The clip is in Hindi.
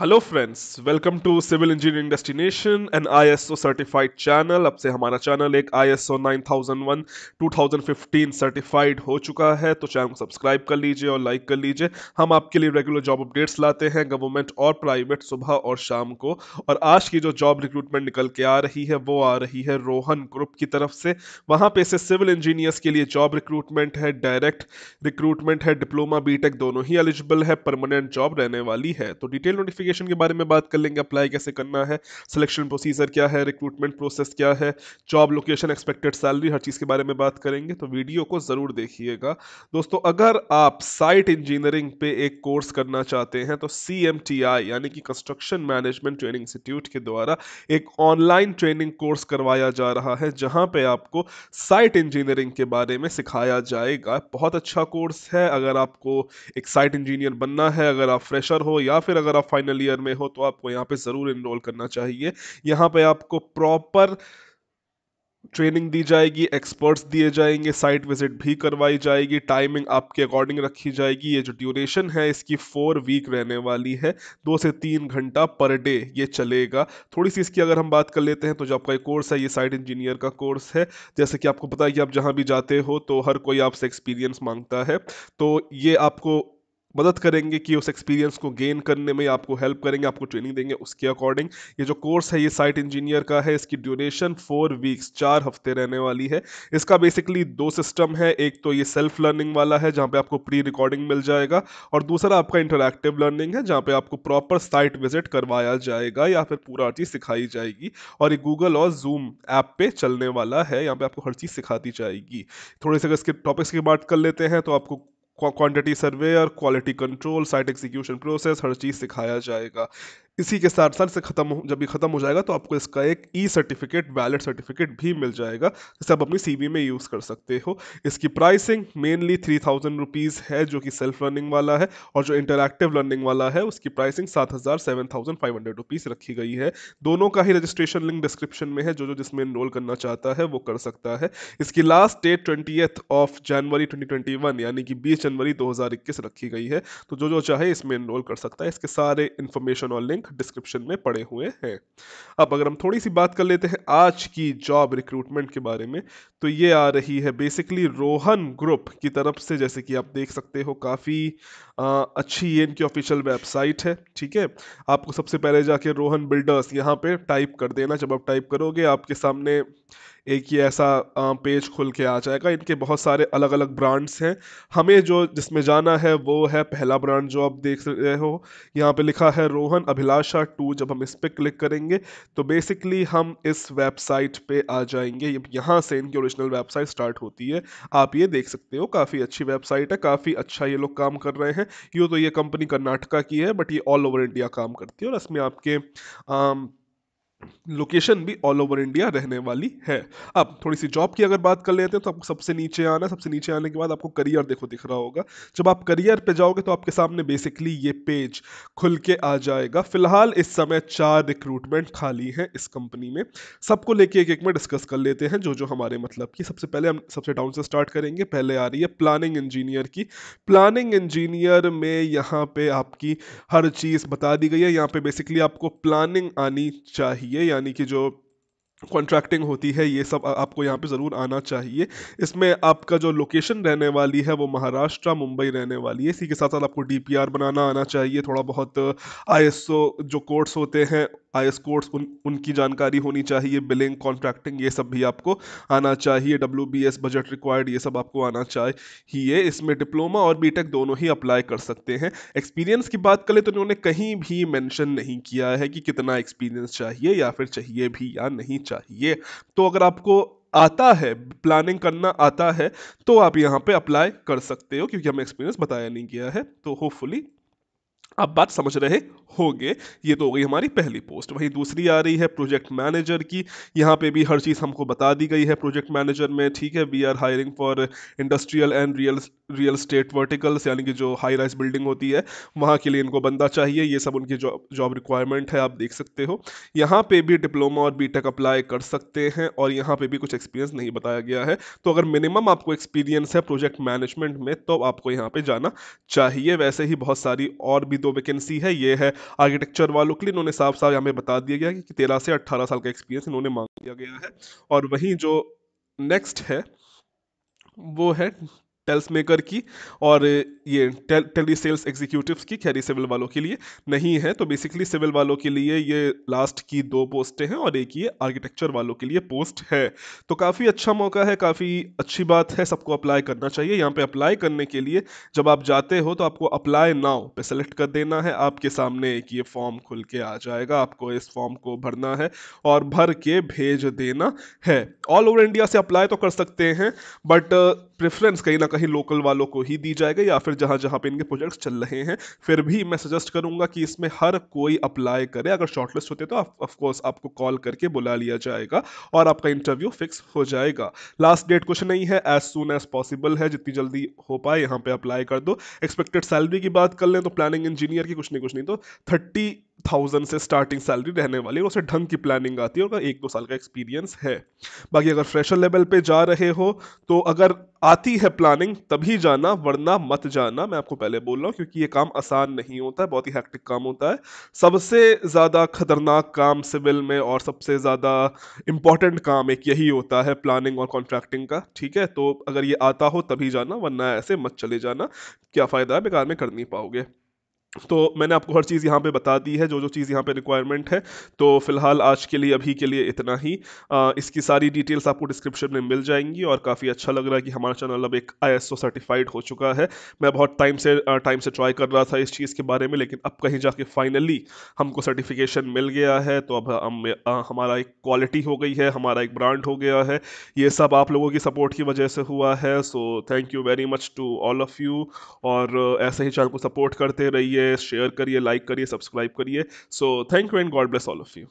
hello friends welcome to civil engineering destination an ISO certified channel अब से हमारा चैनल एक आईएसओ 9001 2015 सर्टिफाइड हो चुका है तो चैनल को सब्सक्राइब कर लीजिए और लाइक कर लीजिए हम आपके लिए रेगुलर जॉब अपडेट्स लाते हैं गवर्नमेंट और प्राइवेट सुबह और शाम को और आज की जो जॉब रिक्रूटमेंट निकल के आ रही है वो आ रही है रोहन ग्रुप की तरफ से वहाँ पे से सिविल इंजीनियर्स के लिए जॉब रिक्रूटमेंट है डायरेक्ट रिक्रूटमेंट है डिप्लोमा बी दोनों ही एलिजिबल है परमानेंट जॉब रहने वाली है तो डिटेल नोटिफिकेशन एप्लीकेशन के बारे में बात कर लेंगे अप्लाई कैसे करना है सिलेक्शन प्रोसीजर क्या है रिक्रूटमेंट प्रोसेस क्या है जॉब लोकेशन एक्सपेक्टेड सैलरी हर चीज़ के बारे में बात करेंगे तो वीडियो को ज़रूर देखिएगा दोस्तों अगर आप साइट इंजीनियरिंग पे एक कोर्स करना चाहते हैं तो सी यानी कि कंस्ट्रक्शन मैनेजमेंट ट्रेनिंग इंस्टीट्यूट के द्वारा एक ऑनलाइन ट्रेनिंग कोर्स करवाया जा रहा है जहाँ पे आपको साइट इंजीनियरिंग के बारे में सिखाया जाएगा बहुत अच्छा कोर्स है अगर आपको एक साइट इंजीनियर बनना है अगर आप फ्रेशर हो या फिर अगर आप फाइनल फाइनल ईयर में हो तो आपको यहाँ पे ज़रूर इनरोल करना चाहिए यहाँ पे आपको प्रॉपर ट्रेनिंग दी जाएगी एक्सपर्ट्स दिए जाएंगे साइट विजिट भी करवाई जाएगी टाइमिंग आपके अकॉर्डिंग रखी जाएगी ये जो ड्यूरेशन है इसकी फोर वीक रहने वाली है दो से तीन घंटा पर डे ये चलेगा थोड़ी सी इसकी अगर हम बात कर लेते हैं तो जो आपका एक कोर्स है ये साइट इंजीनियर का कोर्स है जैसे कि आपको पता है कि आप जहाँ भी जाते हो तो हर कोई आपसे एक्सपीरियंस मांगता है तो ये आपको मदद करेंगे कि उस एक्सपीरियंस को गेन करने में आपको हेल्प करेंगे आपको ट्रेनिंग देंगे उसके अकॉर्डिंग ये जो कोर्स है ये साइट इंजीनियर का है इसकी ड्यूरेशन फोर वीक्स चार हफ्ते रहने वाली है इसका बेसिकली दो सिस्टम है एक तो ये सेल्फ लर्निंग वाला है जहाँ पे आपको प्री रिकॉर्डिंग मिल जाएगा और दूसरा आपका इंटरक्टिव लर्निंग है जहाँ पे आपको प्रॉपर साइट विजिट करवाया जाएगा या फिर पूरा चीज़ सिखाई जाएगी और ये गूगल और जूम ऐप पे चलने वाला है यहाँ पे आपको हर चीज़ सिखाती जाएगी थोड़े से अगर इसके टॉपिक्स की बात कर लेते हैं तो आपको quantity surveyor quality control site execution process हर चीज़ सिखाया जाएगा इसी के साथ साथ इसे खत्म जब भी खत्म हो जाएगा तो आपको इसका एक ई सर्टिफिकेट वैलिड सर्टिफिकेट भी मिल जाएगा जिसे आप अपनी सी में यूज़ कर सकते हो इसकी pricing mainly three thousand rupees है जो कि सेल्फ लर्निंग वाला है और जो इंटरक्टिव लर्निंग वाला है उसकी प्राइसिंग सात हज़ार seven thousand five hundred rupees रखी गई है दोनों का ही रजिस्ट्रेशन लिंक डिस्क्रिप्शन में है जो जो जिसमें इनरोल करना चाहता है वो कर सकता है इसकी last date twenty of January twenty यानी कि बीस जनवरी 2021 रखी गई है तो जो जो चाहे इसमें इनरोल कर सकता है इसके सारे इन्फॉर्मेशन और लिंक डिस्क्रिप्शन में पड़े हुए हैं अब अगर हम थोड़ी सी बात कर लेते हैं आज की जॉब रिक्रूटमेंट के बारे में तो ये आ रही है बेसिकली रोहन ग्रुप की तरफ से जैसे कि आप देख सकते हो काफ़ी अच्छी ये इनकी ऑफिशियल वेबसाइट है ठीक है आपको सबसे पहले जाके रोहन बिल्डर्स यहाँ पे टाइप कर देना जब आप टाइप करोगे आपके सामने एक ही ऐसा पेज खुल के आ जाएगा इनके बहुत सारे अलग अलग ब्रांड्स हैं हमें जो जिसमें जाना है वो है पहला ब्रांड जो आप देख रहे हो यहाँ पे लिखा है रोहन अभिलाषा टू जब हम इस पर क्लिक करेंगे तो बेसिकली हम इस वेबसाइट पे आ जाएंगे यहाँ से इनकी ओरिजिनल वेबसाइट स्टार्ट होती है आप ये देख सकते हो काफ़ी अच्छी वेबसाइट है काफ़ी अच्छा ये लोग काम कर रहे हैं यूँ तो ये कंपनी कर्नाटका की है बट ये ऑल ओवर इंडिया काम करती है और इसमें आपके लोकेशन भी ऑल ओवर इंडिया रहने वाली है अब थोड़ी सी जॉब की अगर बात कर लेते हैं तो आपको सबसे नीचे आना सबसे नीचे आने के बाद आपको करियर देखो दिख रहा होगा जब आप करियर पे जाओगे तो आपके सामने बेसिकली ये पेज खुल के आ जाएगा फिलहाल इस समय चार रिक्रूटमेंट खाली हैं इस कंपनी में सबको लेके एक एक में डिस्कस कर लेते हैं जो जो हमारे मतलब की सबसे पहले हम सबसे डाउन से स्टार्ट करेंगे पहले आ रही है प्लानिंग इंजीनियर की प्लानिंग इंजीनियर में यहाँ पे आपकी हर चीज़ बता दी गई है यहाँ पे बेसिकली आपको प्लानिंग आनी चाहिए चाहिए यानी कि जो कॉन्ट्रैक्टिंग होती है ये सब आपको यहाँ पे ज़रूर आना चाहिए इसमें आपका जो लोकेशन रहने वाली है वो महाराष्ट्र मुंबई रहने वाली है इसी के साथ साथ आपको डी बनाना आना चाहिए थोड़ा बहुत आई जो कोर्स होते हैं आई स्कोर्स उन उनकी जानकारी होनी चाहिए बिलिंग कॉन्ट्रैक्टिंग ये सब भी आपको आना चाहिए W B S budget required ये सब आपको आना चाहिए इसमें डिप्लोमा और बी टेक दोनों ही अप्लाई कर सकते हैं एक्सपीरियंस की बात करें तो उन्होंने कहीं भी मैंशन नहीं किया है कि कितना एक्सपीरियंस चाहिए या फिर चाहिए भी या नहीं चाहिए तो अगर आपको आता है प्लानिंग करना आता है तो आप यहाँ पे अप्लाई कर सकते हो क्योंकि हमें एक्सपीरियंस बताया नहीं गया है तो होपफुली आप बात समझ रहे होंगे ये तो हो गई हमारी पहली पोस्ट वहीं दूसरी आ रही है प्रोजेक्ट मैनेजर की यहाँ पे भी हर चीज़ हमको बता दी गई है प्रोजेक्ट मैनेजर में ठीक है we are hiring for industrial and real real estate verticals यानी कि जो हाई राइज बिल्डिंग होती है वहाँ के लिए इनको बंदा चाहिए ये सब उनकी जॉब जॉब रिक्वायरमेंट है आप देख सकते हो यहाँ पर भी डिप्लोमा और बी अप्लाई कर सकते हैं और यहाँ पर भी कुछ एक्सपीरियंस नहीं बताया गया है तो अगर मिनिमम आपको एक्सपीरियंस है प्रोजेक्ट मैनेजमेंट में तो आपको यहाँ पर जाना चाहिए वैसे ही बहुत सारी और भी दो वैकेंसी है ये है आर्किटेक्चर वालों के लिए इन्होंने साफ साफ पे बता दिया गया कि तेरह से अट्ठारह साल का एक्सपीरियंस इन्होंने मांग दिया गया है और वहीं जो नेक्स्ट है वो है टेल्स मेकर की और ये टेल टेली सेल्स एग्जीक्यूटिव की खैरी सिविल वालों के लिए नहीं है तो बेसिकली सिविल वालों के लिए ये लास्ट की दो पोस्टें हैं और एक ये आर्किटेक्चर वालों के लिए पोस्ट है तो काफ़ी अच्छा मौका है काफ़ी अच्छी बात है सबको अप्लाई करना चाहिए यहाँ पे अप्लाई करने के लिए जब आप जाते हो तो आपको अप्लाई नाव पे सेलेक्ट कर देना है आपके सामने एक ये फॉर्म खुल के आ जाएगा आपको इस फॉर्म को भरना है और भर के भेज देना है ऑल ओवर इंडिया से अप्लाई तो कर सकते हैं बट प्रेफरेंस uh, कहीं ना कहीं लोकल वालों को ही दी जाएगा या फिर जहां जहां पे इनके प्रोजेक्ट्स चल रहे हैं फिर भी मैं सजेस्ट करूंगा कि इसमें हर कोई अप्लाई करे अगर शॉर्टलिस्ट होते तो ऑफकोर्स आपको कॉल करके बुला लिया जाएगा और आपका इंटरव्यू फिक्स हो जाएगा लास्ट डेट कुछ नहीं है एज सुन एज पॉसिबल है जितनी जल्दी हो पाए यहाँ पर अप्लाई कर दो एक्सपेक्टेड सैलरी की बात कर लें तो प्लानिंग इंजीनियर की कुछ नहीं कुछ नहीं तो थर्टी थाउजेंड से स्टार्टिंग सैलरी रहने वाली है उसे ढंग की प्लानिंग आती है और एक दो साल का एक्सपीरियंस है बाकी अगर फ्रेशर लेवल पे जा रहे हो तो अगर आती है प्लानिंग प्लानिंग तभी जाना वरना मत जाना मैं आपको पहले बोल रहा हूँ क्योंकि ये काम आसान नहीं होता है बहुत ही हैक्टिक काम होता है सबसे ज़्यादा खतरनाक काम सिविल में और सबसे ज़्यादा इम्पॉर्टेंट काम एक यही होता है प्लानिंग और कॉन्ट्रैक्टिंग का ठीक है तो अगर ये आता हो तभी जाना वरना ऐसे मत चले जाना क्या फ़ायदा है बेकार में कर नहीं पाओगे तो मैंने आपको हर चीज़ यहाँ पे बता दी है जो जो चीज़ यहाँ पे रिक्वायरमेंट है तो फिलहाल आज के लिए अभी के लिए इतना ही आ, इसकी सारी डिटेल्स आपको डिस्क्रिप्शन में मिल जाएंगी और काफ़ी अच्छा लग रहा है कि हमारा चैनल अब एक आईएसओ सर्टिफाइड हो चुका है मैं बहुत टाइम से टाइम से ट्राई कर रहा था इस चीज़ के बारे में लेकिन अब कहीं जाके फाइनली हमको सर्टिफिकेशन मिल गया है तो अब हम हमारा एक क्वालिटी हो गई है हमारा एक ब्रांड हो गया है ये सब आप लोगों की सपोर्ट की वजह से हुआ है so thank you very much to all of you और ऐसे ही चैनल को सपोर्ट करते रहिए कीजिए शेयर करिए लाइक करिए सब्सक्राइब करिए so thank you and God bless all of you